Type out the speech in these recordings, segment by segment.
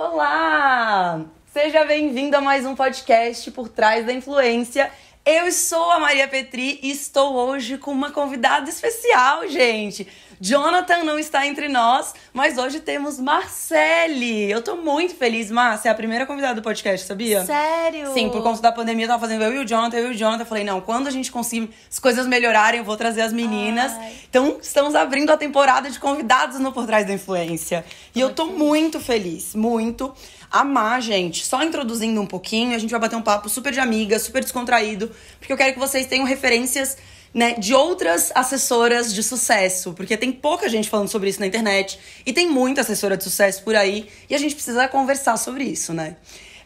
Olá! Seja bem-vindo a mais um podcast por trás da influência. Eu sou a Maria Petri e estou hoje com uma convidada especial, gente. Jonathan não está entre nós, mas hoje temos Marcele. Eu tô muito feliz, Márcia. é a primeira convidada do podcast, sabia? Sério? Sim, por conta da pandemia eu tava fazendo eu e o Jonathan, eu e o Jonathan. Eu falei, não, quando a gente conseguir as coisas melhorarem, eu vou trazer as meninas. Ai. Então, estamos abrindo a temporada de convidados no Por Trás da Influência. E eu tô muito feliz, muito amar, gente. Só introduzindo um pouquinho, a gente vai bater um papo super de amiga, super descontraído, porque eu quero que vocês tenham referências né, de outras assessoras de sucesso, porque tem pouca gente falando sobre isso na internet e tem muita assessora de sucesso por aí e a gente precisa conversar sobre isso, né?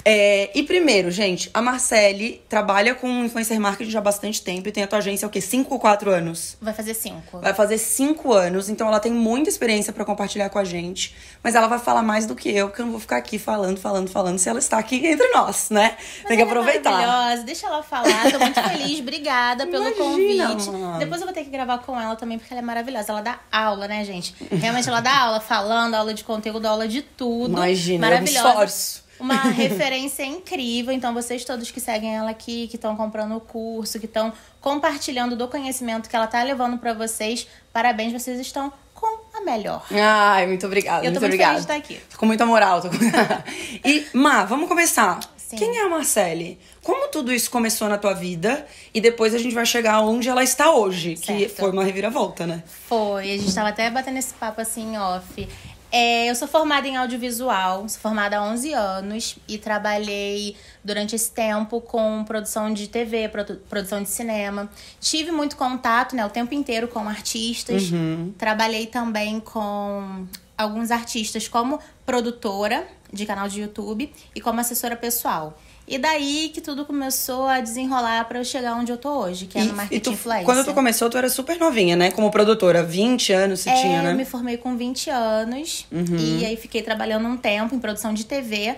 É, e primeiro, gente, a Marcele trabalha com influencer marketing há bastante tempo e tem a tua agência há o quê? cinco ou quatro anos? Vai fazer cinco. Vai fazer cinco anos, então ela tem muita experiência para compartilhar com a gente, mas ela vai falar mais do que eu, porque eu não vou ficar aqui falando, falando, falando, se ela está aqui entre nós, né? Mas tem que é aproveitar. Maravilhosa, deixa ela falar, tô muito feliz, obrigada pelo Imagina, convite. Mano. Depois eu vou ter que gravar com ela também, porque ela é maravilhosa, ela dá aula, né, gente? Realmente ela dá aula falando, aula de conteúdo, aula de tudo. Imagina, maravilhosa. esforço uma referência incrível. Então, vocês todos que seguem ela aqui, que estão comprando o curso, que estão compartilhando do conhecimento que ela tá levando para vocês, parabéns, vocês estão com a melhor. Ai, muito obrigada. Eu tô muito, muito feliz de estar tá aqui. Tô com muita moral. Tô com... e, Má, vamos começar. Sim. Quem é a Marcele? Como tudo isso começou na tua vida? E depois a gente vai chegar onde ela está hoje, certo. que foi uma reviravolta, né? Foi. A gente tava até batendo esse papo assim, off. É, eu sou formada em audiovisual, sou formada há 11 anos e trabalhei durante esse tempo com produção de TV, produ produção de cinema. Tive muito contato, né, o tempo inteiro com artistas. Uhum. Trabalhei também com alguns artistas como produtora de canal de YouTube e como assessora pessoal. E daí que tudo começou a desenrolar para eu chegar onde eu tô hoje, que é e, no marketing e tu, influencer. Quando tu começou, tu era super novinha, né? Como produtora, 20 anos você é, tinha, né? Eu me formei com 20 anos uhum. e aí fiquei trabalhando um tempo em produção de TV.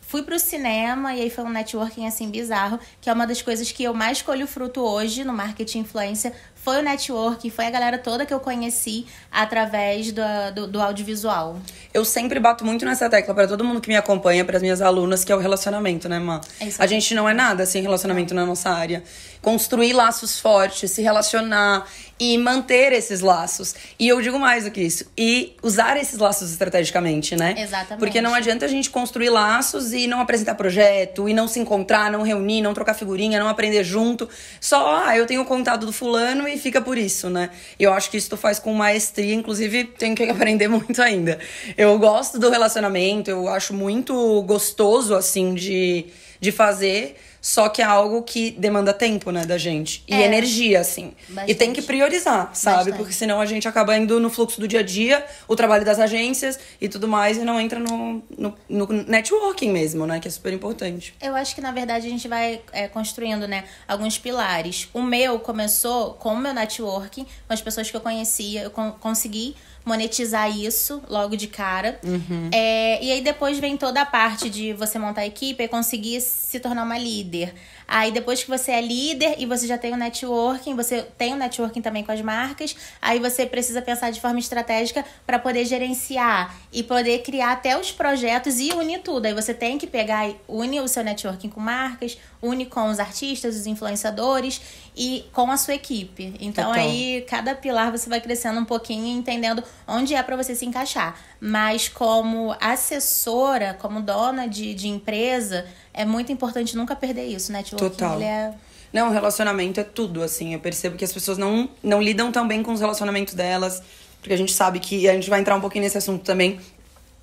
Fui pro cinema e aí foi um networking assim bizarro, que é uma das coisas que eu mais colho fruto hoje no marketing influencer, foi o network, foi a galera toda que eu conheci através do, do, do audiovisual. Eu sempre bato muito nessa tecla para todo mundo que me acompanha, para as minhas alunas, que é o relacionamento, né, Má? É a gente não é nada sem relacionamento na nossa área. Construir laços fortes, se relacionar e manter esses laços. E eu digo mais do que isso, e usar esses laços estrategicamente, né? Exatamente. Porque não adianta a gente construir laços e não apresentar projeto, e não se encontrar, não reunir, não trocar figurinha, não aprender junto. Só, ah, eu tenho o contato do fulano e significa por isso, né? Eu acho que isso tu faz com maestria, inclusive tenho que aprender muito ainda. Eu gosto do relacionamento, eu acho muito gostoso, assim, de, de fazer. Só que é algo que demanda tempo, né, da gente. E é. energia, assim. Bastante. E tem que priorizar, sabe? Bastante. Porque senão a gente acaba indo no fluxo do dia a dia, o trabalho das agências e tudo mais, e não entra no, no, no networking mesmo, né? Que é super importante. Eu acho que, na verdade, a gente vai é, construindo, né, alguns pilares. O meu começou com o meu networking, com as pessoas que eu conhecia, eu con consegui monetizar isso logo de cara. Uhum. É, e aí depois vem toda a parte de você montar a equipe e conseguir se tornar uma líder. Aí depois que você é líder e você já tem o um networking, você tem o um networking também com as marcas, aí você precisa pensar de forma estratégica para poder gerenciar e poder criar até os projetos e unir tudo. Aí você tem que pegar e une o seu networking com marcas, une com os artistas, os influenciadores e com a sua equipe. Então, então aí cada pilar você vai crescendo um pouquinho, entendendo onde é para você se encaixar mas como assessora, como dona de, de empresa, é muito importante nunca perder isso, né? Total. Total. É... Não, relacionamento é tudo, assim. Eu percebo que as pessoas não, não lidam tão bem com os relacionamentos delas, porque a gente sabe que a gente vai entrar um pouquinho nesse assunto também,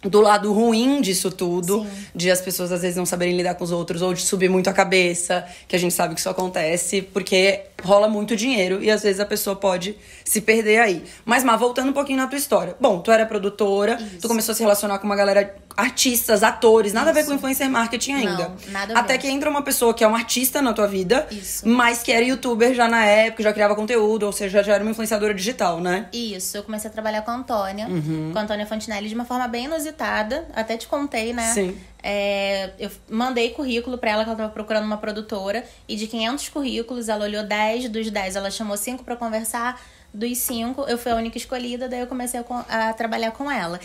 do lado ruim disso tudo, Sim. de as pessoas às vezes não saberem lidar com os outros, ou de subir muito a cabeça, que a gente sabe que isso acontece, porque rola muito dinheiro e às vezes a pessoa pode se perder aí. Mas, Má, voltando um pouquinho na tua história. Bom, tu era produtora, Isso. tu começou a se relacionar com uma galera, artistas, atores, nada Isso. a ver com influencer marketing ainda. Não, nada Até que entra uma pessoa que é um artista na tua vida, Isso. mas que era youtuber já na época, já criava conteúdo, ou seja, já era uma influenciadora digital, né? Isso, eu comecei a trabalhar com a Antônia, uhum. com a Antônia Fontinelli de uma forma bem inusitada. Até te contei, né? Sim. É, eu mandei currículo para ela que ela tava procurando uma produtora e de 500 currículos ela olhou 10, dos 10 ela chamou 5 para conversar, dos 5 eu fui a única escolhida, daí eu comecei a, a trabalhar com ela.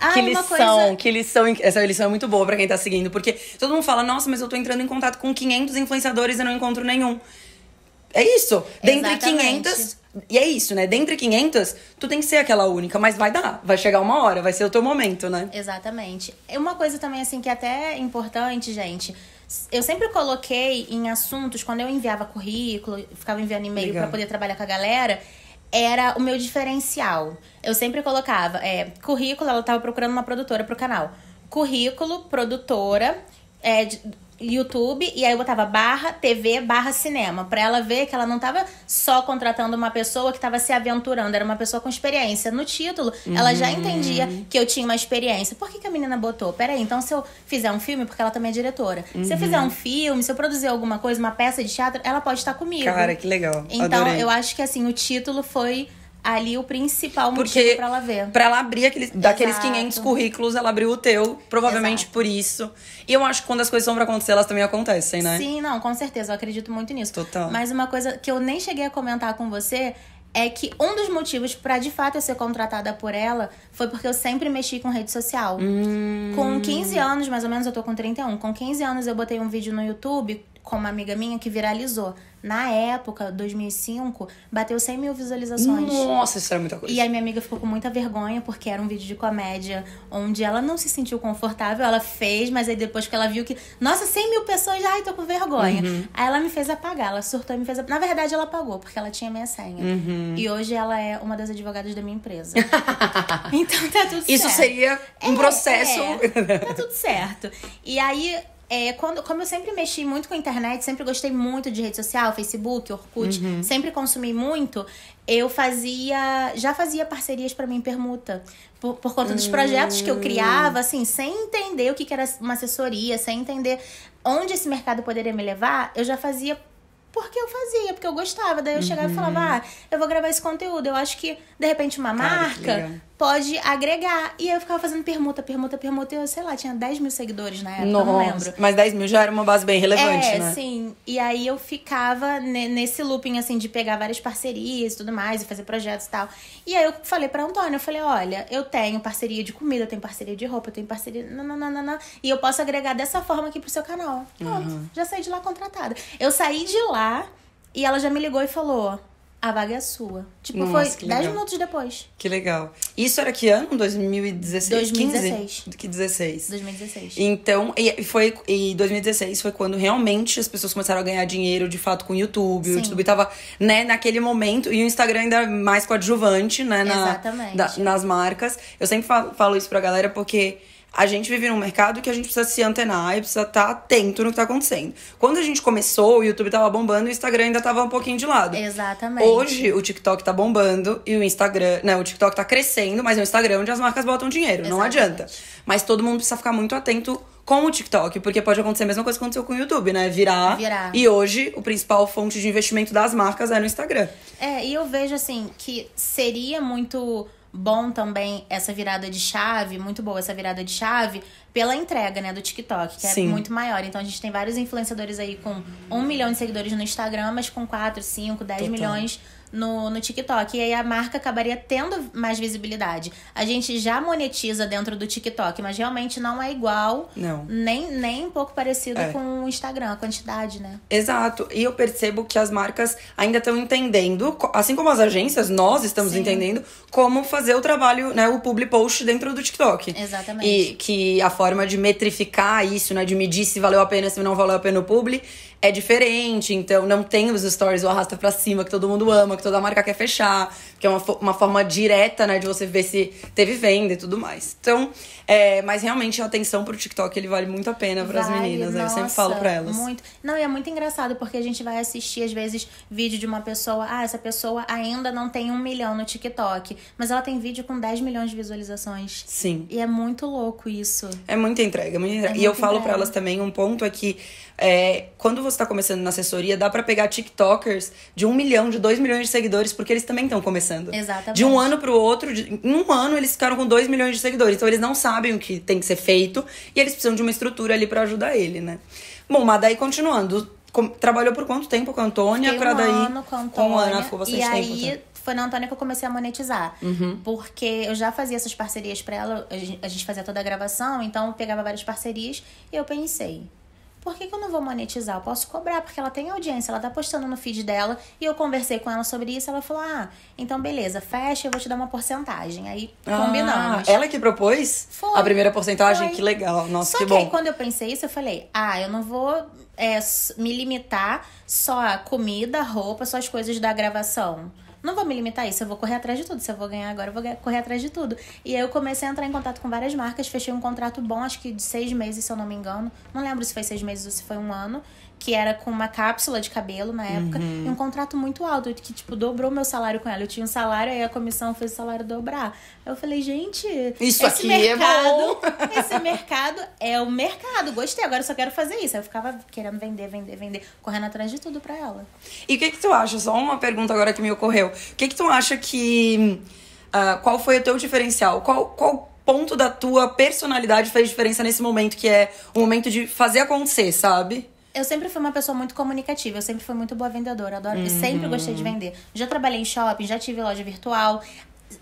Ah, que lição, coisa... que lição, essa lição é muito boa para quem tá seguindo, porque todo mundo fala: "Nossa, mas eu tô entrando em contato com 500 influenciadores e não encontro nenhum". É isso. Dentre Exatamente. 500 e é isso, né? Dentre 500, tu tem que ser aquela única, mas vai dar, vai chegar uma hora, vai ser o teu momento, né? Exatamente. É uma coisa também, assim, que é até importante, gente. Eu sempre coloquei em assuntos, quando eu enviava currículo, ficava enviando e-mail para poder trabalhar com a galera, era o meu diferencial. Eu sempre colocava, é, currículo, ela tava procurando uma produtora pro canal. Currículo, produtora, é, YouTube e aí eu botava barra TV barra cinema, pra ela ver que ela não tava só contratando uma pessoa que tava se aventurando, era uma pessoa com experiência. No título, uhum. ela já uhum. entendia que eu tinha uma experiência. Por que, que a menina botou? Peraí, então se eu fizer um filme, porque ela também é diretora, uhum. se eu fizer uhum. um filme, se eu produzir alguma coisa, uma peça de teatro, ela pode estar comigo. Cara, que legal. Então, Adorei. eu acho que assim, o título foi ali o principal Porque para ela ver. Para ela abrir aqueles, daqueles 500 currículos, ela abriu o teu, provavelmente Exato. por isso. E eu acho que quando as coisas vão para acontecer, elas também acontecem, né? Sim, não, com certeza, eu acredito muito nisso. Total. Mas uma coisa que eu nem cheguei a comentar com você é que um dos motivos para de fato eu ser contratada por ela foi porque eu sempre mexi com rede social. Hum. Com 15 anos, mais ou menos, eu tô com 31. Com 15 anos eu botei um vídeo no YouTube com uma amiga minha que viralizou. Na época, 2005, bateu 100 mil visualizações. Nossa, isso era muita coisa. E aí minha amiga ficou com muita vergonha, porque era um vídeo de comédia onde ela não se sentiu confortável, ela fez, mas aí depois que ela viu que, nossa, 100 mil pessoas, ai, tô com vergonha. Uhum. Aí ela me fez apagar, ela surtou e me fez apagar. Na verdade, ela apagou, porque ela tinha minha senha. Uhum. E hoje ela é uma das advogadas da minha empresa. então tá tudo isso certo. Isso seria um é, processo. É. tá tudo certo. E aí é, quando, como eu sempre mexi muito com a internet, sempre gostei muito de rede social, Facebook, Orkut, uhum. sempre consumi muito, eu fazia, já fazia parcerias para mim permuta. Por, por conta uhum. dos projetos que eu criava, assim, sem entender o que, que era uma assessoria, sem entender onde esse mercado poderia me levar, eu já fazia porque eu fazia, porque eu gostava. Daí eu chegava e uhum. falava, ah, eu vou gravar esse conteúdo. Eu acho que, de repente, uma Cara, marca pode agregar. E eu ficava fazendo permuta, permuta, permuta. Eu, sei lá, tinha 10 mil seguidores na época, Nossa, não lembro. Mas 10 mil já era uma base bem relevante, é, né? sim. E aí eu ficava nesse looping, assim, de pegar várias parcerias e tudo mais, e fazer projetos e tal. E aí eu falei pra Antônio, eu falei, olha, eu tenho parceria de comida, eu tenho parceria de roupa, eu tenho parceria... Nananana, e eu posso agregar dessa forma aqui pro seu canal. Pronto, uhum. já saí de lá contratada. Eu saí de lá e ela já me ligou e falou a vaga é sua. Tipo, Nossa, foi 10 minutos depois. Que legal. Isso era que ano? 2016? 2016. 2016. Que 16. 2016. Então, e foi e 2016 foi quando realmente as pessoas começaram a ganhar dinheiro de fato com o YouTube. Sim. O YouTube tava, né, naquele momento e o Instagram ainda mais coadjuvante, né, na, Exatamente. Da, nas marcas. Eu sempre falo, falo isso pra galera porque a gente vive num mercado que a gente precisa se antenar e precisa estar tá atento no que está acontecendo. Quando a gente começou, o YouTube estava bombando e o Instagram ainda estava um pouquinho de lado. Exatamente. Hoje, o TikTok está bombando e o Instagram. Não, né, o TikTok está crescendo, mas é o Instagram onde as marcas botam dinheiro. Exatamente. Não adianta. Mas todo mundo precisa ficar muito atento com o TikTok, porque pode acontecer a mesma coisa que aconteceu com o YouTube, né? Virar. Virar. E hoje, o principal fonte de investimento das marcas é no Instagram. É, e eu vejo assim que seria muito bom também essa virada de chave, muito boa essa virada de chave, pela entrega, né, do TikTok, que é Sim. é muito maior. Então a gente tem vários influenciadores aí com um milhão de seguidores no Instagram, mas com 4, 5, 10 milhões no, no TikTok. E aí a marca acabaria tendo mais visibilidade. A gente já monetiza dentro do TikTok, mas realmente não é igual. Não. Nem, nem um pouco parecido é. com o Instagram, a quantidade, né? Exato. E eu percebo que as marcas ainda estão entendendo, assim como as agências, nós estamos Sim. entendendo como fazer o trabalho, né? O public post dentro do TikTok. Exatamente. E que a forma de metrificar isso, né? De medir se valeu a pena, se não valeu a pena o publi é diferente, então não tem os stories o arrasta pra cima que todo mundo ama, que toda marca quer fechar, que é uma, uma forma direta, né, de você ver se teve venda e tudo mais. Então, é, mas realmente a atenção pro TikTok, ele vale muito a pena para as meninas, nossa, né? eu sempre falo para elas. Muito. Não, e é muito engraçado porque a gente vai assistir às vezes vídeo de uma pessoa, ah, essa pessoa ainda não tem um milhão no TikTok, mas ela tem vídeo com 10 milhões de visualizações. Sim. E é muito louco isso. É muita entrega, muita é entrega. É e eu falo para elas também um ponto é que é, quando você está começando na assessoria, dá para pegar TikTokers de um milhão, de dois milhões de seguidores, porque eles também estão começando. Exatamente. De um ano para o outro, de, em um ano eles ficaram com dois milhões de seguidores. Então eles não sabem o que tem que ser feito e eles precisam de uma estrutura ali para ajudar ele, né? Bom, mas daí continuando. Com, trabalhou por quanto tempo com a Antônia? Fiquei um pra daí, ano com a Antônia. a Ana, ficou bastante e tempo. Aí, então foi na Antônia que eu comecei a monetizar. Uhum. Porque eu já fazia essas parcerias para ela, a gente fazia toda a gravação, então eu pegava várias parcerias e eu pensei, por que, que eu não vou monetizar? Eu posso cobrar, porque ela tem audiência, ela tá postando no feed dela e eu conversei com ela sobre isso. Ela falou: Ah, então beleza, fecha, eu vou te dar uma porcentagem. Aí ah, combinamos. Ela que propôs foi, a primeira porcentagem? Foi. Que legal, nossa, Só que, que bom. que quando eu pensei isso, eu falei: Ah, eu não vou é, me limitar só a comida, roupa, só as coisas da gravação não vou me limitar a isso, eu vou correr atrás de tudo. Se eu vou ganhar agora, eu vou correr atrás de tudo. E aí eu comecei a entrar em contato com várias marcas, fechei um contrato bom, acho que de seis meses, se eu não me engano. Não lembro se foi seis meses ou se foi um ano que era com uma cápsula de cabelo na época, uhum. e um contrato muito alto, que, tipo, dobrou meu salário com ela. Eu tinha um salário, aí a comissão fez o salário dobrar. Aí eu falei, gente, isso esse aqui é mercado, é bom. esse mercado é o mercado, gostei, agora eu só quero fazer isso. Aí eu ficava querendo vender, vender, vender, correndo atrás de tudo pra ela. E o que que tu acha? Só uma pergunta agora que me ocorreu. O que que tu acha que... Uh, qual foi o teu diferencial? Qual... qual ponto da tua personalidade fez diferença nesse momento que é o momento de fazer acontecer, sabe? eu sempre fui uma pessoa muito comunicativa, eu sempre fui muito boa vendedora, adoro, uhum. sempre gostei de vender. Já trabalhei em shopping, já tive loja virtual.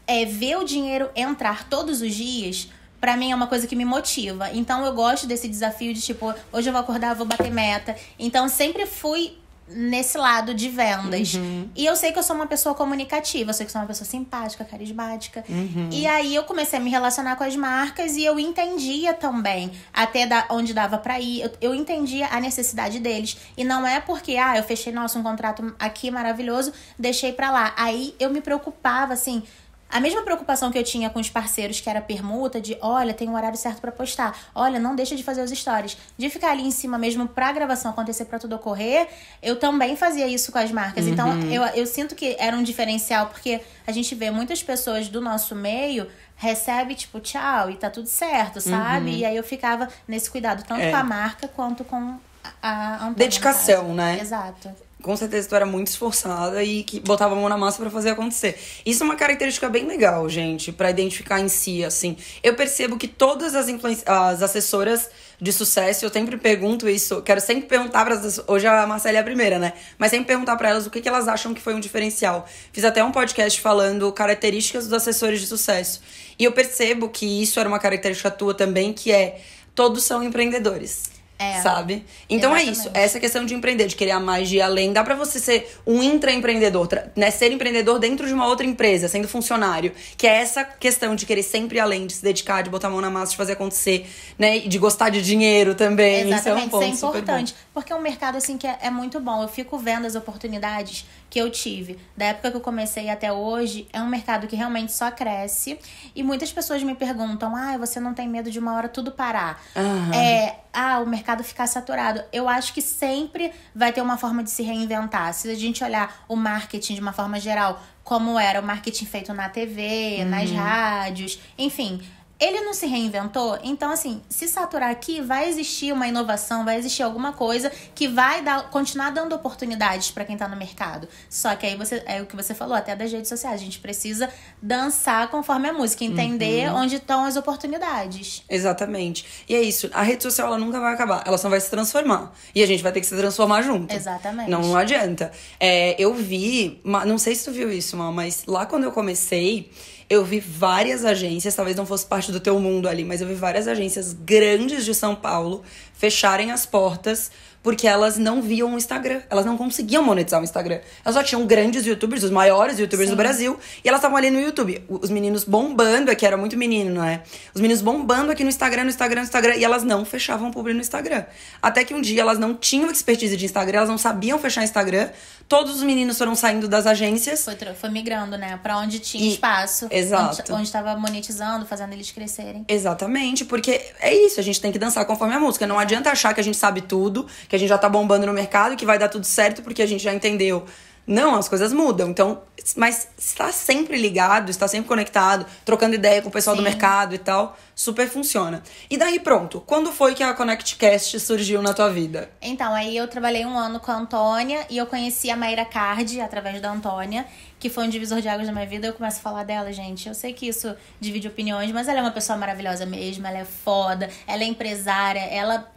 É, ver o dinheiro entrar todos os dias para mim é uma coisa que me motiva. Então eu gosto desse desafio de tipo, hoje eu vou acordar, vou bater meta. Então sempre fui nesse lado de vendas. Uhum. E eu sei que eu sou uma pessoa comunicativa, eu sei que sou uma pessoa simpática, carismática. Uhum. E aí eu comecei a me relacionar com as marcas e eu entendia também até da, onde dava para ir. Eu, eu entendia a necessidade deles. E não é porque, ah, eu fechei, nossa, um contrato aqui maravilhoso, deixei pra lá. Aí eu me preocupava, assim a mesma preocupação que eu tinha com os parceiros, que era permuta, de olha, tem um horário certo para postar, olha, não deixa de fazer os stories, de ficar ali em cima mesmo pra gravação acontecer, para tudo ocorrer, eu também fazia isso com as marcas. Então, uhum. Então, eu, eu sinto que era um diferencial, porque a gente vê muitas pessoas do nosso meio recebe, tipo, tchau, e tá tudo certo, sabe? Uhum. E aí eu ficava nesse cuidado, tanto é. com a é. marca quanto com a, a Dedicação, né? Exato com certeza tu era muito esforçada e que botava a mão na massa para fazer acontecer. Isso é uma característica bem legal, gente, para identificar em si, assim. Eu percebo que todas as, as assessoras de sucesso, eu sempre pergunto isso, quero sempre perguntar para as hoje a Marcela é a primeira, né? Mas sempre perguntar para elas o que, que elas acham que foi um diferencial. Fiz até um podcast falando características dos assessores de sucesso. E eu percebo que isso era uma característica tua também, que é todos são empreendedores. É. Sabe? Então Exatamente. é isso. Essa questão de empreender, de querer a mais de ir além. Dá pra você ser um intraempreendedor, né? Ser empreendedor dentro de uma outra empresa, sendo funcionário. Que é essa questão de querer sempre além, de se dedicar, de botar a mão na massa, de fazer acontecer, né? E de gostar de dinheiro também. É Exatamente, isso é, um ponto isso é importante. Porque é um mercado, assim, que é, é muito bom. Eu fico vendo as oportunidades que eu tive, da época que eu comecei até hoje, é um mercado que realmente só cresce. E muitas pessoas me perguntam: ah, você não tem medo de uma hora tudo parar? Uhum. É, ah, o mercado ficar saturado. Eu acho que sempre vai ter uma forma de se reinventar. Se a gente olhar o marketing de uma forma geral, como era o marketing feito na TV, uhum. nas rádios, enfim, ele não se reinventou? Então, assim, se saturar aqui, vai existir uma inovação, vai existir alguma coisa que vai dar, continuar dando oportunidades para quem tá no mercado. Só que aí você é o que você falou, até das redes sociais. A gente precisa dançar conforme a música, entender uhum. onde estão as oportunidades. Exatamente. E é isso. A rede social ela nunca vai acabar, ela só vai se transformar. E a gente vai ter que se transformar junto. Exatamente. Não, não adianta. É, eu vi, não sei se tu viu isso, mas lá quando eu comecei. Eu vi várias agências, talvez não fosse parte do teu mundo ali, mas eu vi várias agências grandes de São Paulo fecharem as portas porque elas não viam o Instagram. Elas não conseguiam monetizar o Instagram. Elas só tinham grandes youtubers, os maiores youtubers Sim. do Brasil, e elas estavam ali no YouTube. Os meninos bombando aqui, era muito menino, não é? Os meninos bombando aqui no Instagram, no Instagram, no Instagram, e elas não fechavam o público no Instagram. Até que um dia elas não tinham expertise de Instagram, elas não sabiam fechar Instagram. Todos os meninos foram saindo das agências. Foi, foi migrando, né? Pra onde tinha e, espaço. Exato. Onde estava monetizando, fazendo eles crescerem. Exatamente, porque é isso, a gente tem que dançar conforme a música. Não adianta achar que a gente sabe tudo, que que a gente já tá bombando no mercado, que vai dar tudo certo porque a gente já entendeu. Não, as coisas mudam. Então, mas está sempre ligado, está sempre conectado, trocando ideia com o pessoal Sim. do mercado e tal, super funciona. E daí pronto, quando foi que a ConnectCast surgiu na tua vida? Então, aí eu trabalhei um ano com a Antônia e eu conheci a Mayra Cardi através da Antônia, que foi um divisor de águas na minha vida. Eu começo a falar dela, gente. Eu sei que isso divide opiniões, mas ela é uma pessoa maravilhosa mesmo, ela é foda, ela é empresária, ela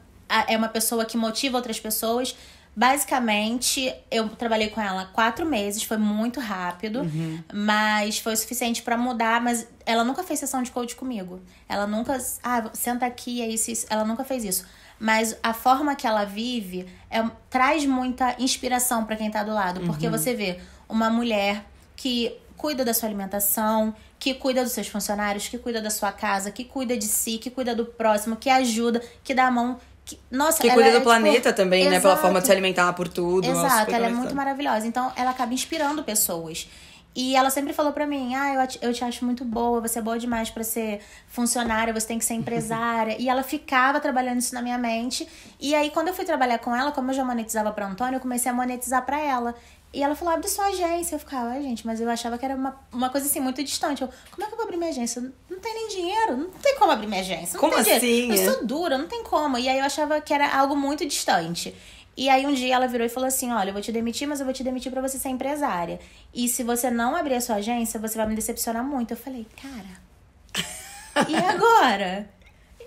é uma pessoa que motiva outras pessoas. Basicamente, eu trabalhei com ela quatro meses, foi muito rápido, uhum. mas foi suficiente para mudar. Mas ela nunca fez sessão de coach comigo. Ela nunca, ah, senta aqui, é isso, isso. Ela nunca fez isso. Mas a forma que ela vive é, traz muita inspiração para quem tá do lado, porque uhum. você vê uma mulher que cuida da sua alimentação, que cuida dos seus funcionários, que cuida da sua casa, que cuida de si, que cuida do próximo, que ajuda, que dá a mão que, nossa, que cuida é, do tipo, planeta também, exato. né? Pela forma de se alimentar por tudo. Exato, ela é muito tá. maravilhosa. Então, ela acaba inspirando pessoas. E ela sempre falou para mim: ah, eu te, eu te acho muito boa, você é boa demais para ser funcionária, você tem que ser empresária. e ela ficava trabalhando isso na minha mente. E aí, quando eu fui trabalhar com ela, como eu já monetizava pra Antônio, eu comecei a monetizar para ela. E ela falou, abre sua agência. Eu ficava, ah, gente, mas eu achava que era uma, uma coisa assim muito distante. Eu, como é que eu vou abrir minha agência? Não tem nem dinheiro, não tem como abrir minha agência. Não como assim? Dinheiro. Eu sou dura, não tem como. E aí eu achava que era algo muito distante. E aí um dia ela virou e falou assim: "Olha, eu vou te demitir, mas eu vou te demitir para você ser empresária. E se você não abrir a sua agência, você vai me decepcionar muito". Eu falei: "Cara, e agora?"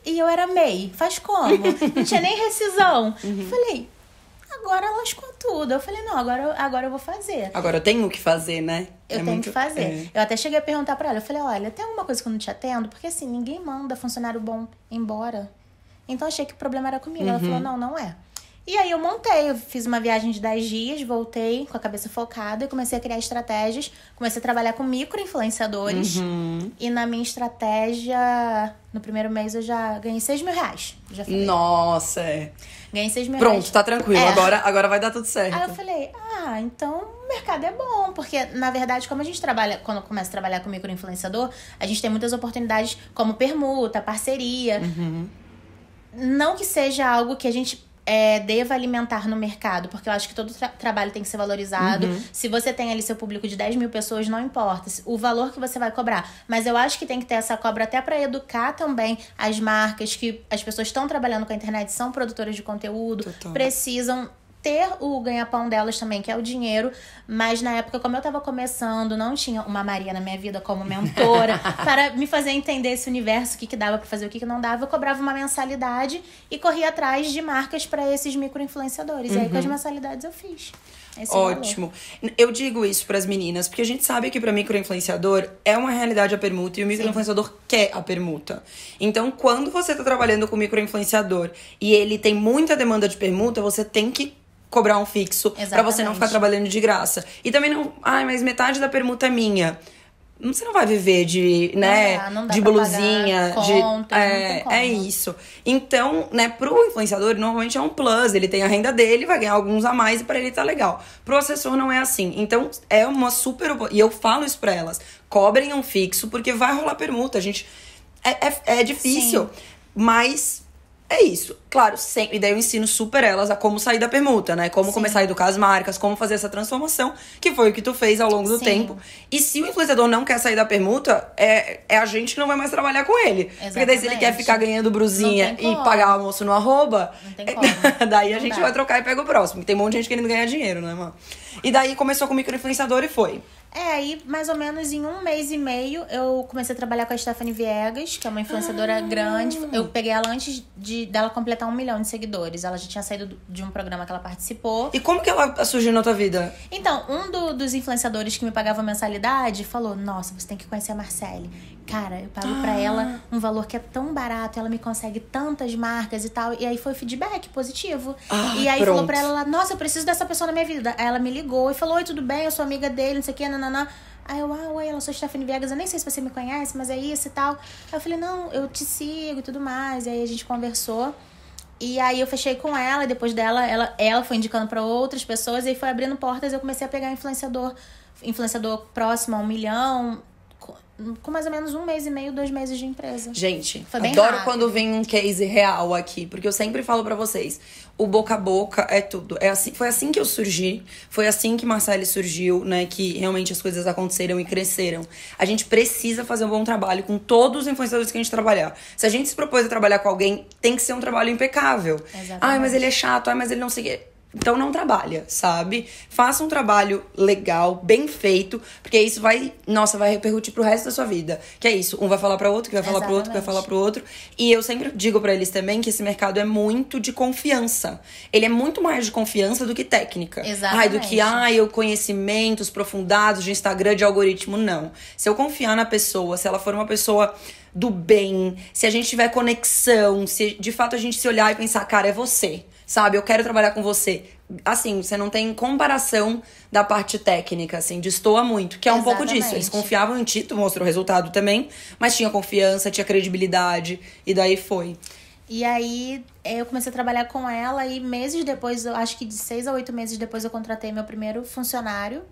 E eu era MEI, faz como? Não tinha nem rescisão. Uhum. Falei: agora lascou tudo. Eu falei, não, agora, agora eu vou fazer. Agora eu tenho o que fazer, né? Eu é tenho muito... que fazer. É. Eu até cheguei a perguntar pra ela, eu falei, olha, tem alguma coisa que eu não te atendo? Porque assim, ninguém manda funcionário bom embora. Então achei que o problema era comigo. Uhum. Ela falou, uhum. não, não é. E aí eu montei, eu fiz uma viagem de 10 dias, voltei com a cabeça focada e comecei a criar estratégias. Comecei a trabalhar com micro-influenciadores. Uhum. E na minha estratégia, no primeiro mês eu já ganhei 6 mil reais. Já falei. Nossa! É. Ganhei 6 mil Pronto, reais. tá tranquilo. É. Agora, agora vai dar tudo certo. Aí eu falei, ah, então o mercado é bom. Porque, na verdade, como a gente trabalha, quando começa a trabalhar com microinfluenciador, a gente tem muitas oportunidades como permuta, parceria. Uhum. Não que seja algo que a gente é, deva alimentar no mercado, porque eu acho que todo tra trabalho tem que ser valorizado. Uhum. Se você tem ali seu público de 10 mil pessoas, não importa o valor que você vai cobrar. Mas eu acho que tem que ter essa cobra até para educar também as marcas que as pessoas estão trabalhando com a internet, são produtoras de conteúdo, Total. precisam ter o ganha-pão delas também, que é o dinheiro. Mas na época, como eu estava começando, não tinha uma Maria na minha vida como mentora para me fazer entender esse universo, o que, que dava para fazer, o que, que não dava. Eu cobrava uma mensalidade e corria atrás de marcas para esses micro-influenciadores. Uhum. E aí, com as uhum. mensalidades, eu fiz. Esse Ótimo. Valor. Eu digo isso para as meninas, porque a gente sabe que para micro-influenciador é uma realidade a permuta e o micro-influenciador quer a permuta. Então, quando você está trabalhando com micro-influenciador e ele tem muita demanda de permuta, você tem que cobrar um fixo para você não ficar trabalhando de graça. E também não, ai, mas metade da permuta é minha. Você não vai viver de, né, não dá, não dá de blusinha, pagar, de conta, é, é isso. Então, né, pro influenciador normalmente é um plus, ele tem a renda dele, vai ganhar alguns a mais e para ele tá legal. Pro assessor não é assim. Então, é uma super e eu falo isso para elas, cobrem um fixo porque vai rolar permuta, a gente é, é, é difícil. Sim. Mas é isso. Claro, sempre. E daí eu ensino super elas a como sair da permuta, né? Como Sim. começar a educar as marcas, como fazer essa transformação, que foi o que tu fez ao longo do Sim. tempo. E se o influenciador não quer sair da permuta, é, é a gente que não vai mais trabalhar com ele. Exatamente. Porque daí se ele quer ficar ganhando brusinha e pagar o almoço no arroba, é, daí não a gente dá. vai trocar e pega o próximo. Tem um monte de gente querendo ganhar dinheiro, né, mano? E daí começou com microinfluenciador e foi. É, aí mais ou menos em um mês e meio eu comecei a trabalhar com a Stephanie Viegas, que é uma influenciadora ah. grande. Eu peguei ela antes de dela completar um milhão de seguidores. Ela já tinha saído de um programa que ela participou. E como que ela surgiu na tua vida? Então, um do, dos influenciadores que me pagava mensalidade falou: Nossa, você tem que conhecer a Marcele cara, eu pago ah. para ela um valor que é tão barato, ela me consegue tantas marcas e tal. E aí foi feedback positivo. Ah, e aí pronto. falou pra ela, nossa, eu preciso dessa pessoa na minha vida. Aí ela me ligou e falou, oi, tudo bem, eu sou amiga dele, não sei o que, nananã. Aí eu, ah, oi, ela sou Stephanie Vegas, eu nem sei se você me conhece, mas é isso e tal. Aí eu falei, não, eu te sigo e tudo mais. E aí a gente conversou. E aí eu fechei com ela, e depois dela, ela, ela foi indicando para outras pessoas, e aí foi abrindo portas, eu comecei a pegar influenciador, influenciador próximo a um milhão, com mais ou menos um mês e meio, dois meses de empresa. Gente, Foi bem adoro rápido. quando vem um case real aqui, porque eu sempre falo para vocês, o boca a boca é tudo. É assim, foi assim que eu surgi, foi assim que Marcele surgiu, né, que realmente as coisas aconteceram e cresceram. A gente precisa fazer um bom trabalho com todos os influenciadores que a gente trabalhar. Se a gente se propôs a trabalhar com alguém, tem que ser um trabalho impecável. Exatamente. Ai, mas ele é chato, ai, mas ele não sei então não trabalha, sabe? Faça um trabalho legal, bem feito, porque isso vai, nossa, vai repercutir pro resto da sua vida. Que é isso, um vai falar para outro, que vai falar para outro, que vai falar para outro. E eu sempre digo para eles também que esse mercado é muito de confiança. Ele é muito mais de confiança do que técnica. Exatamente. Ai, do que ai, eu conhecimentos profundados de Instagram, de algoritmo, não. Se eu confiar na pessoa, se ela for uma pessoa do bem, se a gente tiver conexão, se de fato a gente se olhar e pensar, cara, é você sabe? Eu quero trabalhar com você. Assim, você não tem comparação da parte técnica, assim, destoa muito, que é um Exatamente. pouco disso. Eles confiavam em ti, tu mostrou o resultado também, mas tinha confiança, tinha credibilidade, e daí foi. E aí eh, eu comecei a trabalhar com ela e meses depois, eu acho que de seis a oito meses depois, eu contratei meu primeiro funcionário.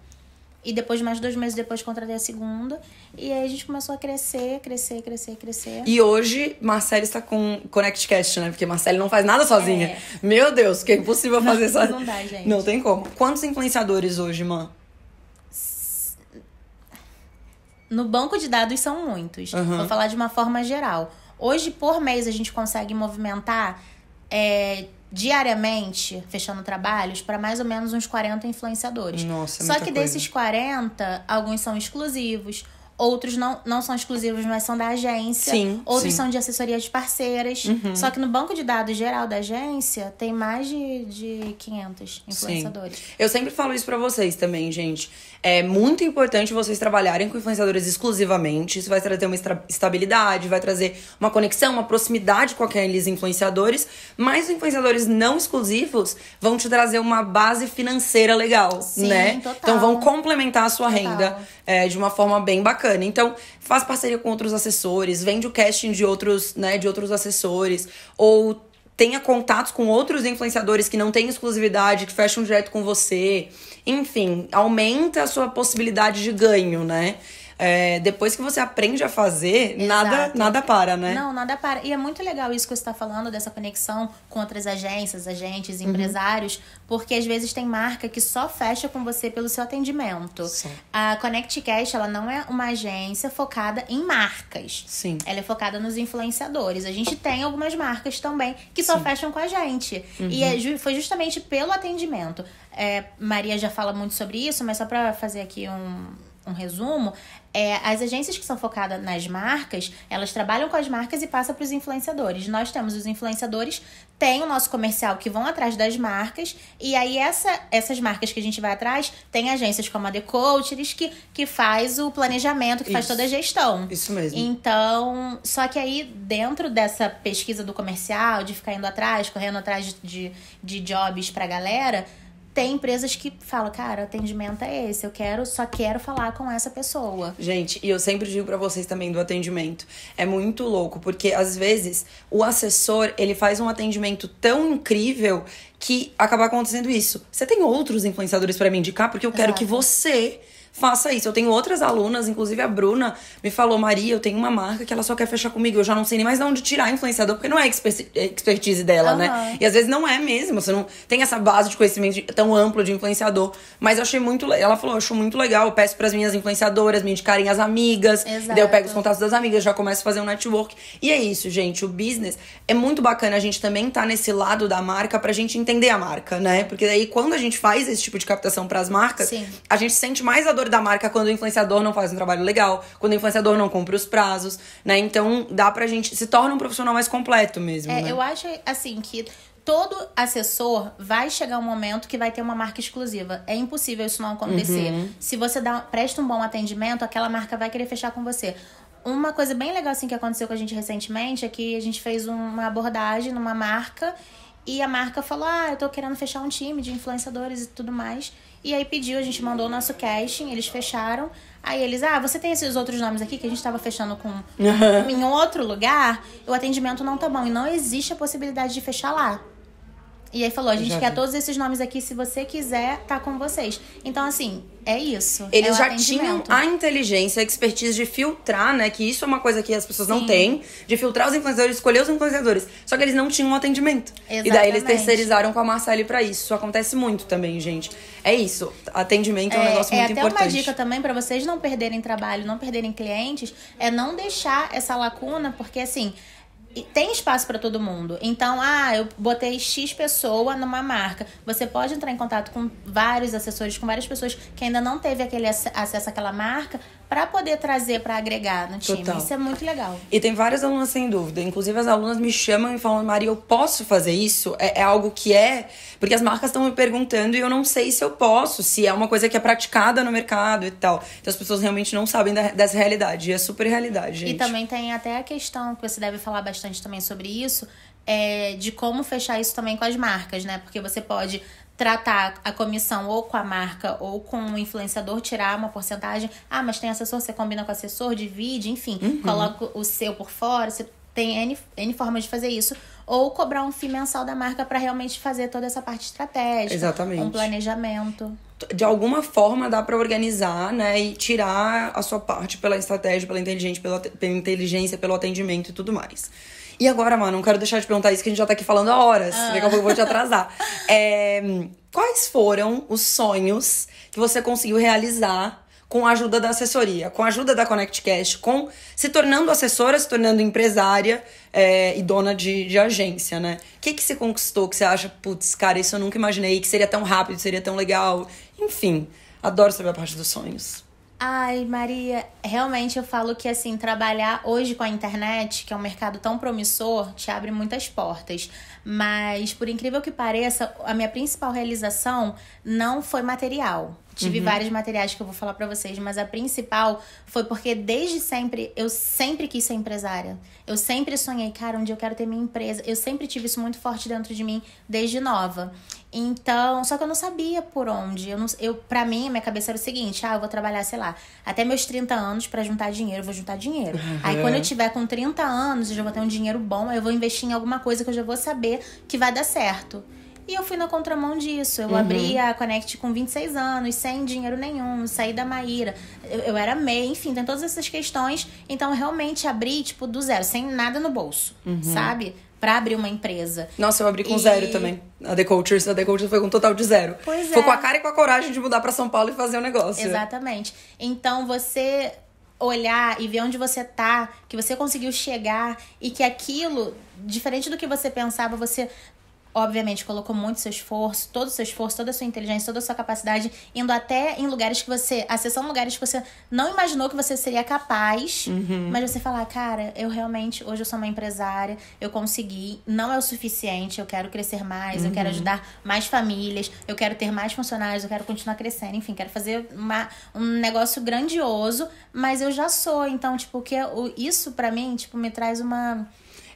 E depois, mais dois meses depois, contratei a segunda. E aí a gente começou a crescer, crescer, crescer, crescer. E hoje, Marcelo está com ConnectCast, né? Porque Marcelo não faz nada sozinha. É. Meu Deus, que é impossível fazer não, Não dá, gente. Não tem como. Quantos influenciadores hoje, mano No banco de dados são muitos. Uhum. Vou falar de uma forma geral. Hoje, por mês, a gente consegue movimentar é, diariamente, fechando trabalhos, para mais ou menos uns 40 influenciadores. Nossa, é Só que coisa. desses 40, alguns são exclusivos, outros não, não são exclusivos, mas são da agência. Sim, outros sim. são de assessoria de parceiras. Uhum. Só que no banco de dados geral da agência tem mais de, de 500 influenciadores. Sim. Eu sempre falo isso para vocês também, gente. É muito importante vocês trabalharem com influenciadores exclusivamente. Isso vai trazer uma estabilidade, vai trazer uma conexão, uma proximidade com aqueles influenciadores. Mas os influenciadores não exclusivos vão te trazer uma base financeira legal, Sim, né? Total. Então vão complementar a sua total. renda é, de uma forma bem bacana bacana. Então, faz parceria com outros assessores, vende o casting de outros, né, de outros assessores, ou tenha contatos com outros influenciadores que não têm exclusividade, que fecham direto com você. Enfim, aumenta a sua possibilidade de ganho, né? é, depois que você aprende a fazer, Exato. nada, nada para, né? Não, nada para. E é muito legal isso que você está falando, dessa conexão com outras agências, agentes, uhum. empresários, uhum. porque às vezes tem marca que só fecha com você pelo seu atendimento. Sim. A Connect Cash, ela não é uma agência focada em marcas. Sim. Ela é focada nos influenciadores. A gente tem algumas marcas também que só Sim. fecham com a gente. É uhum. E foi justamente pelo atendimento. É, Maria já fala muito sobre isso, mas só para fazer aqui um, um resumo, é, as agências que são focadas nas marcas, elas trabalham com as marcas e passam para os influenciadores. Nós temos os influenciadores, tem o nosso comercial que vão atrás das marcas, e aí essa, essas marcas que a gente vai atrás, tem agências como a The Coaches, que, que faz o planejamento, que Isso. faz toda a gestão. Isso mesmo. Então, só que aí, dentro dessa pesquisa do comercial, de ficar indo atrás, correndo atrás de, de, de jobs pra galera tem empresas que falam, cara, o atendimento é esse, eu quero, só quero falar com essa pessoa. Gente, e eu sempre digo para vocês também do atendimento. É muito louco, porque às vezes o assessor, ele faz um atendimento tão incrível que acaba acontecendo isso. Você tem outros influenciadores para me indicar porque eu quero Exato. que você faça isso. Eu tenho outras alunas, inclusive a Bruna me falou, Maria, eu tenho uma marca que ela só quer fechar comigo. Eu já não sei nem mais de onde tirar influenciador, porque não é, é expertise dela, uhum. né? E às vezes não é mesmo. Você não tem essa base de conhecimento tão amplo de influenciador. Mas eu achei muito. Ela falou, eu acho muito legal. Eu peço pras minhas influenciadoras me indicarem as amigas. Exato. Daí eu pego os contatos das amigas, já começo a fazer um network. E é isso, gente. O business é muito bacana. A gente também tá nesse lado da marca pra gente entender a marca, né? Porque daí quando a gente faz esse tipo de captação para as marcas, Sim. a gente sente mais a dor da marca quando o influenciador não faz um trabalho legal, quando o influenciador não cumpre os prazos, né? Então dá pra gente. Se torna um profissional mais completo mesmo. É, né? eu acho assim que todo assessor vai chegar um momento que vai ter uma marca exclusiva. É impossível isso não acontecer. Uhum. Se você dá, presta um bom atendimento, aquela marca vai querer fechar com você. Uma coisa bem legal assim que aconteceu com a gente recentemente é que a gente fez uma abordagem numa marca e a marca falou: "Ah, eu tô querendo fechar um time de influenciadores e tudo mais". E aí pediu, a gente mandou o nosso casting, eles fecharam. Aí eles, ah, você tem esses outros nomes aqui que a gente tava fechando com em outro lugar, o atendimento não tá bom. E não existe a possibilidade de fechar lá. E aí falou, a gente Já quer todos esses nomes aqui, se você quiser, tá com vocês. Então, assim, é isso. Eles é já tinham a inteligência, a expertise de filtrar, né? Que isso é uma coisa que as pessoas Sim. não têm, de filtrar os influenciadores, escolher os influenciadores. Só que eles não tinham um atendimento. Exatamente. E daí eles terceirizaram com a Marcele para isso. Isso acontece muito também, gente. É isso. Atendimento é, é um negócio é muito importante. É até uma dica também para vocês não perderem trabalho, não perderem clientes, é não deixar essa lacuna, porque assim, tem espaço para todo mundo. Então, ah, eu botei X pessoa numa marca. Você pode entrar em contato com vários assessores, com várias pessoas que ainda não teve aquele acesso àquela marca, para poder trazer para agregar no time. Total. Isso é muito legal. E tem várias alunas sem dúvida. Inclusive as alunas me chamam e falam, Maria, eu posso fazer isso? É, é algo que é porque as marcas estão me perguntando e eu não sei se eu posso, se é uma coisa que é praticada no mercado e tal. Então as pessoas realmente não sabem da, dessa realidade. E é super realidade. Gente. E também tem até a questão que você deve falar bastante também sobre isso. É, de como fechar isso também com as marcas, né? Porque você pode tratar a comissão ou com a marca ou com o influenciador, tirar uma porcentagem. Ah, mas tem assessor, você combina com assessor, divide, enfim, uhum. coloca o seu por fora, você tem N, N formas de fazer isso. Ou cobrar um FII mensal da marca para realmente fazer toda essa parte estratégica. Exatamente. Um planejamento de alguma forma dá para organizar, né, e tirar a sua parte pela estratégia, pela inteligência, pela, pela inteligência, pelo atendimento e tudo mais. E agora, mano, não quero deixar de perguntar isso que a gente já tá aqui falando há horas. Ah. Daqui a pouco eu vou te atrasar. É, quais foram os sonhos que você conseguiu realizar com a ajuda da assessoria, com a ajuda da ConnectCast, com se tornando assessora, se tornando empresária é, e dona de, de, agência, né? O que, que você conquistou que você acha, putz, cara, isso eu nunca imaginei, que seria tão rápido, seria tão legal, enfim, adoro saber a parte dos sonhos. Ai, Maria, realmente eu falo que assim, trabalhar hoje com a internet, que é um mercado tão promissor, te abre muitas portas. Mas por incrível que pareça, a minha principal realização não foi material. Tive uhum. vários materiais que eu vou falar para vocês, mas a principal foi porque desde sempre eu sempre quis ser empresária. Eu sempre sonhei, cara, onde um eu quero ter minha empresa. Eu sempre tive isso muito forte dentro de mim desde nova. Então, só que eu não sabia por onde. Eu eu para mim, minha cabeça era o seguinte: ah, eu vou trabalhar, sei lá, até meus 30 anos para juntar dinheiro, eu vou juntar dinheiro. Uhum. Aí quando eu é. tiver com 30 anos, eu já vou ter um dinheiro bom, eu vou investir em alguma coisa que eu já vou saber que vai dar certo. E eu fui na contramão disso. Eu uhum. abri a Connect com 26 anos, sem dinheiro nenhum, saí da Maíra. Eu, eu era MEI, enfim, tem todas essas questões. Então, realmente abri, tipo, do zero, sem nada no bolso, uhum. sabe? Pra abrir uma empresa. Nossa, eu abri com e... zero também. A The Cultures, a The Cultures foi com um total de zero. Pois foi é. Foi com a é. cara e com a coragem de mudar para São Paulo e fazer o um negócio. Exatamente. Então, você olhar e ver onde você tá, que você conseguiu chegar e que aquilo, diferente do que você pensava, você obviamente, colocou muito seu esforço, todo seu esforço, toda a sua inteligência, toda a sua capacidade, indo até em lugares que você. acessando lugares que você não imaginou que você seria capaz, uhum. mas você falar, cara, eu realmente, hoje eu sou uma empresária, eu consegui, não é o suficiente, eu quero crescer mais, uhum. eu quero uhum. ajudar mais famílias, eu quero ter mais funcionários, eu quero continuar crescendo, enfim, quero fazer uma, um negócio grandioso, mas eu já sou, então, tipo, que eu, é isso para mim, tipo, me traz uma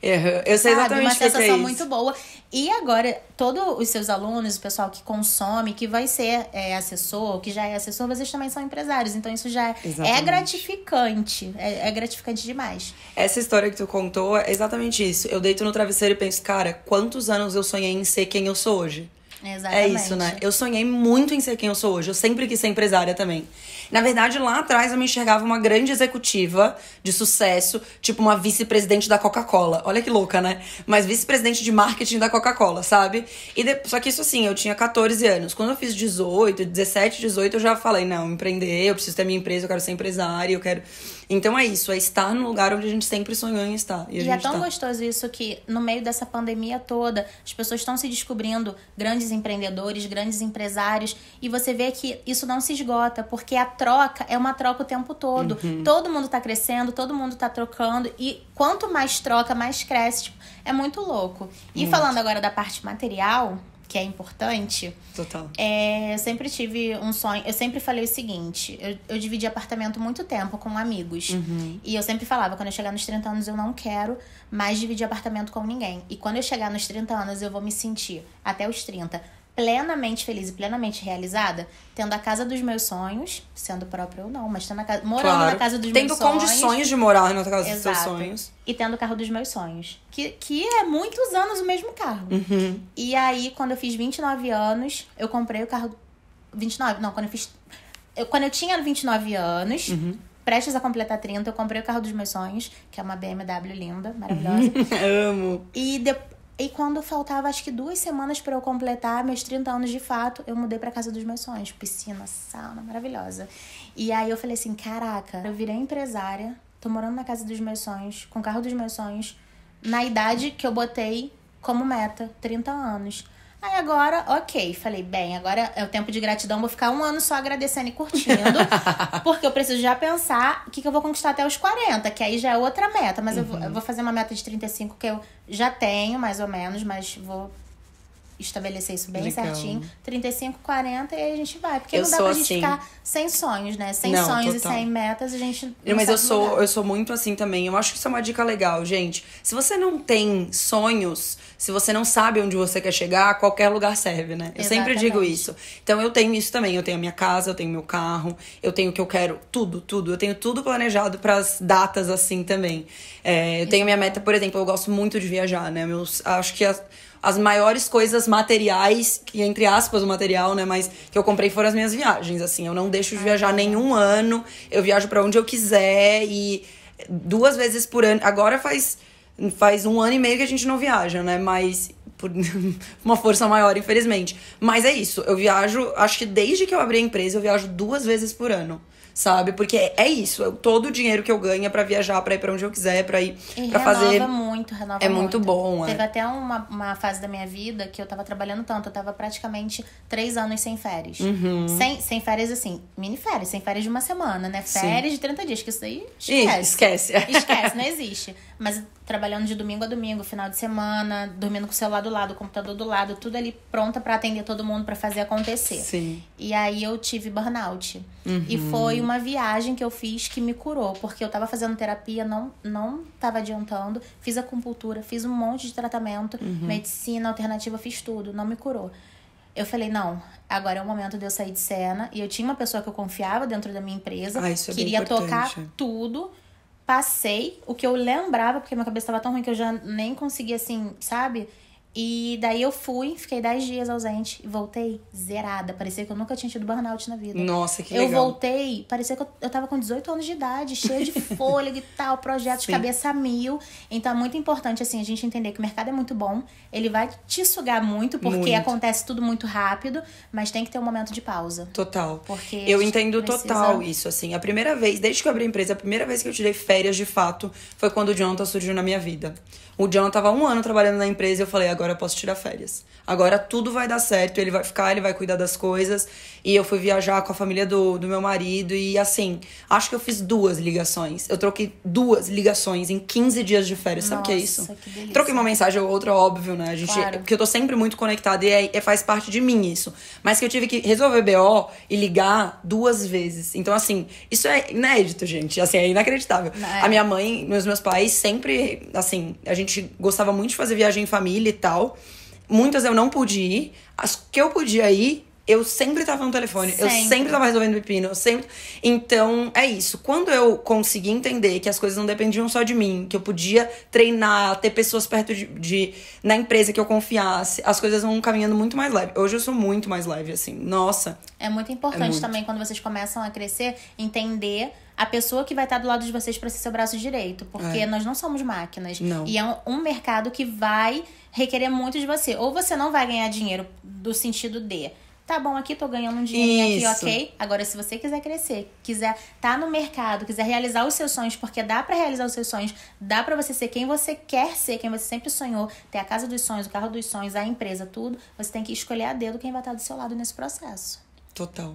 Uhum. Eu sei sabe? exatamente Uma é sensação é muito boa. E agora, todos os seus alunos, o pessoal que consome, que vai ser é, assessor, que já é assessor, vocês também são empresários. Então, isso já é exatamente. é gratificante. É, é, gratificante demais. Essa história que tu contou é exatamente isso. Eu deito no travesseiro e penso, cara, quantos anos eu sonhei em ser quem eu sou hoje? Exatamente. É isso, né? Eu sonhei muito em ser quem eu sou hoje. Eu sempre quis ser empresária também. Na verdade, lá atrás eu me enxergava uma grande executiva de sucesso, tipo uma vice-presidente da Coca-Cola. Olha que louca, né? Mas vice-presidente de marketing da Coca-Cola, sabe? E de... Só que isso assim, eu tinha 14 anos. Quando eu fiz 18, 17, 18, eu já falei, não, empreender, eu preciso ter minha empresa, eu quero ser empresária, eu quero então é isso, é estar no lugar onde a gente sempre sonhou em estar. E, e é tão tá. gostoso isso que, no meio dessa pandemia toda, as pessoas estão se descobrindo grandes empreendedores, grandes empresários, e você vê que isso não se esgota, porque a troca é uma troca o tempo todo. Uhum. Todo mundo tá crescendo, todo mundo tá trocando, e quanto mais troca, mais cresce. Tipo, é muito louco. E muito. falando agora da parte material, que é importante. Total. É, eu sempre tive um sonho. Eu sempre falei o seguinte: eu, eu dividi apartamento muito tempo com amigos. Uhum. E eu sempre falava, quando eu chegar nos 30 anos, eu não quero mais dividir apartamento com ninguém. E quando eu chegar nos 30 anos, eu vou me sentir, até os 30, plenamente feliz e plenamente realizada, tendo a casa dos meus sonhos, sendo própria ou não, mas tendo a casa, morando claro. na casa dos tendo meus sonhos. Tendo condições de morar na casa Exato. dos seus sonhos. E tendo o carro dos meus sonhos. Que, que é muitos anos o mesmo carro. Uhum. E aí, quando eu fiz 29 anos, eu comprei o carro. 29? Não, quando eu fiz. Eu, quando eu tinha 29 anos. Uhum prestes a completar 30, eu comprei o carro dos meus sonhos, que é uma BMW linda, maravilhosa. Amo. E de, e quando faltava acho que duas semanas para eu completar meus 30 anos de fato, eu mudei para casa dos meus sonhos, piscina, sauna, maravilhosa. E aí eu falei assim, caraca, eu virei empresária, tô morando na casa dos meus sonhos, com o carro dos meus sonhos, na idade que eu botei como meta, 30 anos. Aí agora, ok, falei, bem, agora é o tempo de gratidão, vou ficar um ano só agradecendo e curtindo, porque eu preciso já pensar o que, que eu vou conquistar até os 40, que aí já é outra meta, mas uhum. eu, vou, uhum. eu vou fazer uma meta de 35 que eu já tenho, mais ou menos, mas vou estabelecer isso bem Legal. certinho. 35, 40 e aí a gente vai. Porque eu não dá pra gente assim. ficar sem sonhos, né? Sem não, sonhos total. e sem metas, a gente. Não, não mas eu sou, eu sou muito assim também. Eu acho que isso é uma dica legal, gente. Se você não tem sonhos, se você não sabe onde você quer chegar, qualquer lugar serve, né? Eu Exatamente. sempre digo isso. Então eu tenho isso também. Eu tenho a minha casa, eu tenho meu carro, eu tenho o que eu quero, tudo, tudo. Eu tenho tudo planejado para as datas assim também. É, eu isso. tenho minha é meta, por exemplo, eu gosto muito de viajar, né? Meus, acho que as as maiores coisas materiais, que entre aspas o material, né? Mas que eu comprei foram as minhas viagens, assim. Eu não deixo de ah, viajar nenhum ano. Eu viajo para onde eu quiser e duas vezes por ano. Agora faz, faz um ano e meio que a gente não viaja, né? Mas por uma força maior, infelizmente. Mas é isso. Eu viajo, acho que desde que eu abri a empresa, eu viajo duas vezes por ano sabe? Porque é isso, eu, é todo o dinheiro que eu ganho é pra viajar, pra ir pra onde eu quiser, pra ir e pra renova fazer. muito, renova é muito. É muito bom. É. Teve é. até uma, uma fase da minha vida que eu tava trabalhando tanto, eu tava praticamente três anos sem férias. Uhum. Sem, sem férias, assim, mini férias, sem férias de uma semana, né? Férias Sim. de 30 dias, que isso daí esquece. Ih, esquece. Esquece, não existe. Mas trabalhando de domingo a domingo, final de semana, dormindo com o celular do lado, o computador do lado, tudo ali pronta para atender todo mundo, para fazer acontecer. Sim. E aí eu tive burnout. Uhum. E foi uma viagem que eu fiz que me curou, porque eu tava fazendo terapia, não não tava adiantando, fiz acupuntura, fiz um monte de tratamento, uhum. medicina alternativa, fiz tudo, não me curou. Eu falei, não, agora é o momento de eu sair de cena. E eu tinha uma pessoa que eu confiava dentro da minha empresa, ah, isso é queria tocar tudo passei o que eu lembrava, porque minha cabeça estava tão ruim que eu já nem conseguia, assim, sabe? E daí eu fui, fiquei 10 dias ausente e voltei zerada. Parecia que eu nunca tinha tido burnout na vida. Nossa, que eu legal. Eu voltei, parecia que eu, eu tava com 18 anos de idade, cheia de fôlego e tal, projeto Sim. de cabeça mil. Então é muito importante, assim, a gente entender que o mercado é muito bom. Ele vai te sugar muito, porque muito. acontece tudo muito rápido, mas tem que ter um momento de pausa. Total. Porque eu entendo precisa... total isso, assim. A primeira vez, desde que eu abri a empresa, a primeira vez que eu tirei férias de fato foi quando o Jonathan surgiu na minha vida. O John tava um ano trabalhando na empresa e eu falei, agora eu posso tirar férias. Agora tudo vai dar certo, ele vai ficar, ele vai cuidar das coisas. E eu fui viajar com a família do, do meu marido e assim, acho que eu fiz duas ligações. Eu troquei duas ligações em 15 dias de férias, Nossa, sabe o que é isso? Que troquei uma mensagem ou outra, óbvio, né? A gente, claro. Porque eu tô sempre muito conectada e é, é, faz parte de mim isso. Mas que eu tive que resolver BO e ligar duas vezes. Então, assim, isso é inédito, gente. Assim, é inacreditável. É? A minha mãe, meus meus pais sempre, assim, a gente gente gostava muito de fazer viagem em família e tal. Muitas eu não pude ir. As que eu podia ir, eu sempre tava no telefone, sempre. eu sempre tava resolvendo pepino, eu sempre. Então, é isso. Quando eu consegui entender que as coisas não dependiam só de mim, que eu podia treinar, ter pessoas perto de, de na empresa que eu confiasse, as coisas vão caminhando muito mais leve. Hoje eu sou muito mais leve assim. Nossa. É muito importante é muito. também quando vocês começam a crescer, entender a pessoa que vai estar do lado de vocês para ser seu braço direito, porque é. nós não somos máquinas. Não. E é um, um, mercado que vai requerer muito de você. Ou você não vai ganhar dinheiro do sentido de tá bom, aqui tô ganhando um aqui, ok? Agora, se você quiser crescer, quiser tá no mercado, quiser realizar os seus sonhos, porque dá para realizar os seus sonhos, dá para você ser quem você quer ser, quem você sempre sonhou, ter a casa dos sonhos, o carro dos sonhos, a empresa, tudo, você tem que escolher a dedo quem vai estar do seu lado nesse processo. Total.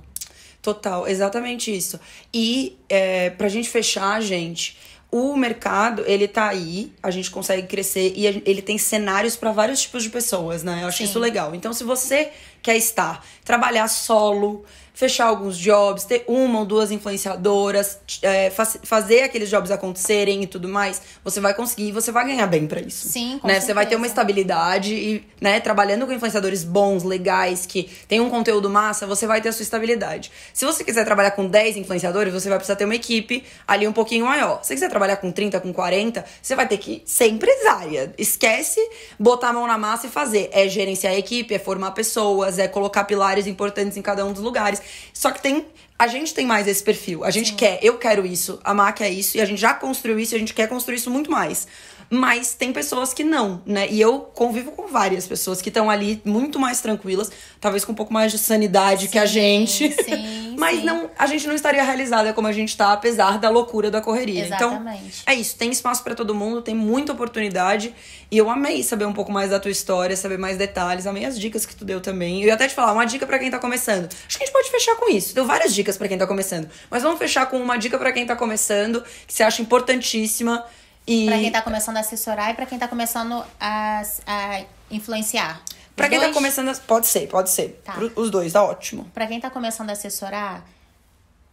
Total, exatamente isso. E é, pra gente fechar, gente, o mercado, ele tá aí, a gente consegue crescer e ele tem cenários para vários tipos de pessoas, né? Eu acho Sim. isso legal. Então, se você quer estar, trabalhar solo, fechar alguns jobs, ter uma ou duas influenciadoras, é, faz, fazer aqueles jobs acontecerem e tudo mais, você vai conseguir e você vai ganhar bem para isso. Sim, com né? Certeza. Você vai ter uma estabilidade e, né, trabalhando com influenciadores bons, legais, que tem um conteúdo massa, você vai ter a sua estabilidade. Se você quiser trabalhar com 10 influenciadores, você vai precisar ter uma equipe ali um pouquinho maior. Se você quiser trabalhar com 30, com 40, você vai ter que ser empresária. Esquece botar a mão na massa e fazer. É gerenciar a equipe, é formar pessoas, é colocar pilares importantes em cada um dos lugares. Só que tem. A gente tem mais esse perfil. A gente Sim. quer, eu quero isso, a Má quer isso, e a gente já construiu isso e a gente quer construir isso muito mais. Mas tem pessoas que não, né? E eu convivo com várias pessoas que estão ali muito mais tranquilas, talvez com um pouco mais de sanidade sim, que a gente. Sim, mas sim. não, a gente não estaria realizada como a gente tá, apesar da loucura da correria. Então, Exatamente. Então, é isso, tem espaço para todo mundo, tem muita oportunidade. E eu amei saber um pouco mais da tua história, saber mais detalhes, amei as dicas que tu deu também. Eu ia até te falar, uma dica para quem tá começando. Acho que a gente pode fechar com isso. Deu várias dicas para quem tá começando. Mas vamos fechar com uma dica para quem tá começando, que você acha importantíssima e... Para quem está começando a assessorar e para quem está começando a, a influenciar. Para quem tá dois... tá começando, a... pode ser, pode ser. Tá. Os dois, tá ótimo. Para quem tá começando a assessorar,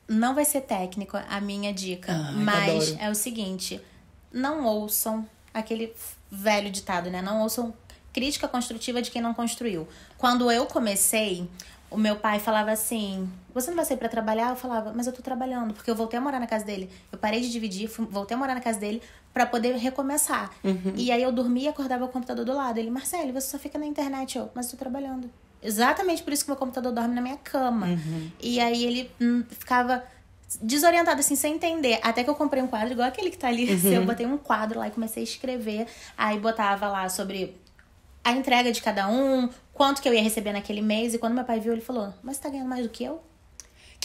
não vai ser técnico a minha dica, ah, mas é o seguinte, não ouçam aquele velho ditado, né? Não ouçam crítica construtiva de quem não construiu. Quando eu comecei, o meu pai falava assim: Você não vai sair para trabalhar? Eu falava, mas eu tô trabalhando, porque eu voltei a morar na casa dele. Eu parei de dividir, fui, voltei a morar na casa dele para poder recomeçar. Uhum. E aí eu dormia e acordava o computador do lado. Ele, Marcelo, você só fica na internet, eu, mas eu tô trabalhando. Exatamente por isso que meu computador dorme na minha cama. Uhum. E aí ele hum, ficava desorientada, assim, sem entender. Até que eu comprei um quadro igual aquele que tá ali. Uhum. Assim, eu botei um quadro lá e comecei a escrever. Aí botava lá sobre a entrega de cada um, quanto que eu ia receber naquele mês. E quando meu pai viu, ele falou: Mas você tá ganhando mais do que eu?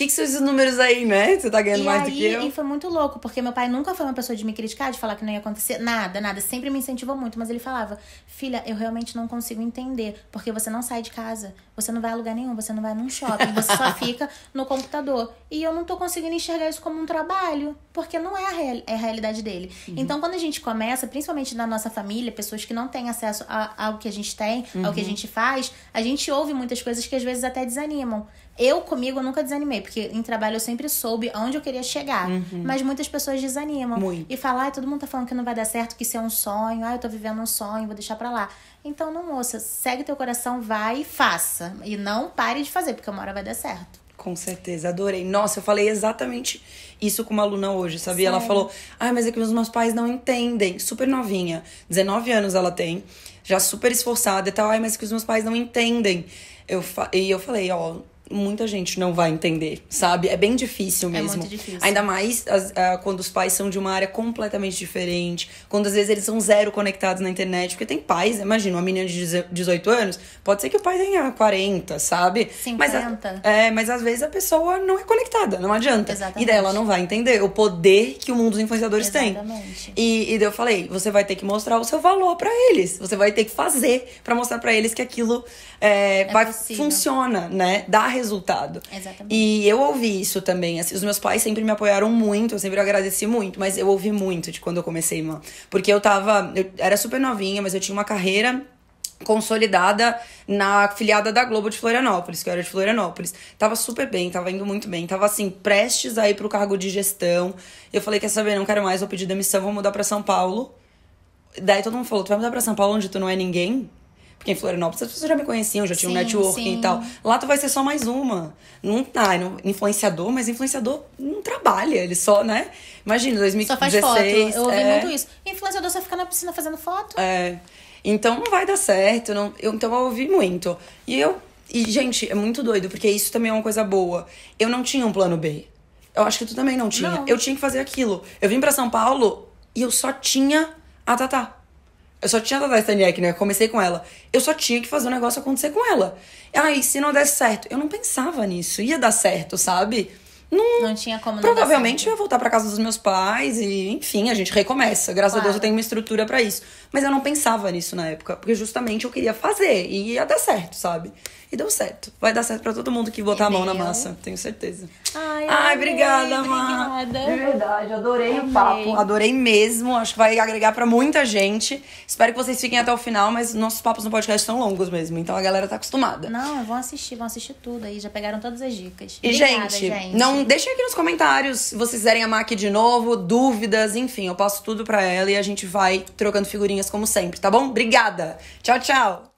que, que são esses números aí, né? Você tá ganhando e mais aí, do que eu. E foi muito louco, porque meu pai nunca foi uma pessoa de me criticar, de falar que não ia acontecer nada, nada. Sempre me incentivou muito, mas ele falava: Filha, eu realmente não consigo entender, porque você não sai de casa, você não vai a lugar nenhum, você não vai num shopping, você só fica no computador. E eu não tô conseguindo enxergar isso como um trabalho, porque não é a, real, é a realidade dele. Uhum. Então, quando a gente começa, principalmente na nossa família, pessoas que não têm acesso ao que a gente tem, uhum. ao que a uhum. gente faz, a gente ouve muitas coisas que às vezes até desanimam. Eu, comigo, eu nunca desanimei, porque em trabalho eu sempre soube onde eu queria chegar. Uhum. Mas muitas pessoas desanimam. Muito. E falam, todo mundo tá falando que não vai dar certo, que isso é um sonho, ah, eu tô vivendo um sonho, vou deixar pra lá. Então, não, moça, segue teu coração, vai e faça. E não pare de fazer, porque uma hora vai dar certo. Com certeza, adorei. Nossa, eu falei exatamente isso com uma aluna hoje, sabia? Sério? Ela falou: ai, ah, mas é que meus, meus pais não entendem. Super novinha, 19 anos ela tem, já super esforçada e tal. Ai, mas é que os meus pais não entendem. Eu fa... E eu falei: ó, muita gente não vai entender, sabe? É bem difícil mesmo. É muito difícil. Ainda mais as, ah, quando os pais são de uma área completamente diferente, quando às vezes eles são zero conectados na internet, porque tem pais, imagina, uma menina de 18 anos, pode ser que o pai tenha 40, sabe? 50. Mas, a, é, mas às vezes a pessoa não é conectada, não adianta. Exatamente. E daí ela não vai entender o poder que o mundo dos influenciadores Exatamente. tem. E, e daí eu falei, você vai ter que mostrar o seu valor para eles, você vai ter que fazer para mostrar para eles que aquilo é, é vai, funciona, né? Dá resultado. Exatamente. E eu ouvi isso também. Assim, os meus pais sempre me apoiaram muito, eu sempre agradeci muito, mas eu ouvi muito de quando eu comecei, irmã. Porque eu tava. Eu era super novinha, mas eu tinha uma carreira consolidada na filiada da Globo de Florianópolis, que eu era de Florianópolis. Tava super bem, tava indo muito bem. Tava assim, prestes a ir pro cargo de gestão. Eu falei, quer saber, não quero mais, vou pedir demissão, vou mudar para São Paulo. Daí todo mundo falou, tu vai mudar pra São Paulo onde tu não é ninguém? Porque em Florianópolis as pessoas já me conheciam, já tinha um networking sim. e tal. Lá tu vai ser só mais uma. Não tá, influenciador, mas influenciador não trabalha, ele só, né? Imagina, 2016. Só faz foto. Eu ouvi é... muito isso. Influenciador só fica na piscina fazendo foto. É. Então não vai dar certo. Não... Eu, então eu ouvi muito. E eu. E, gente, é muito doido, porque isso também é uma coisa boa. Eu não tinha um plano B. Eu acho que tu também não tinha. Não. Eu tinha que fazer aquilo. Eu vim para São Paulo e eu só tinha a Tatá. Eu só tinha dado a né? Eu comecei com ela. Eu só tinha que fazer o um negócio acontecer com ela. Aí, se não desse certo, eu não pensava nisso. Ia dar certo, sabe? Não, não tinha como não Provavelmente eu ia voltar para casa dos meus pais e, enfim, a gente recomeça. Graças claro. a Deus eu tenho uma estrutura para isso. Mas eu não pensava nisso na época, porque justamente eu queria fazer e ia dar certo, sabe? E deu certo. Vai dar certo pra todo mundo que botar e a mão na massa, tenho certeza. Ai, Ai obrigada, Mar. Obrigada. De verdade, adorei, amei. o papo. Adorei mesmo. Acho que vai agregar pra muita gente. Espero que vocês fiquem até o final, mas nossos papos no podcast são longos mesmo. Então a galera tá acostumada. Não, vão assistir, vão assistir tudo aí. Já pegaram todas as dicas. E, obrigada, gente, gente, não deixem aqui nos comentários se vocês quiserem a aqui de novo, dúvidas, enfim, eu passo tudo pra ela e a gente vai trocando figurinhas como sempre, tá bom? Obrigada! Tchau, tchau!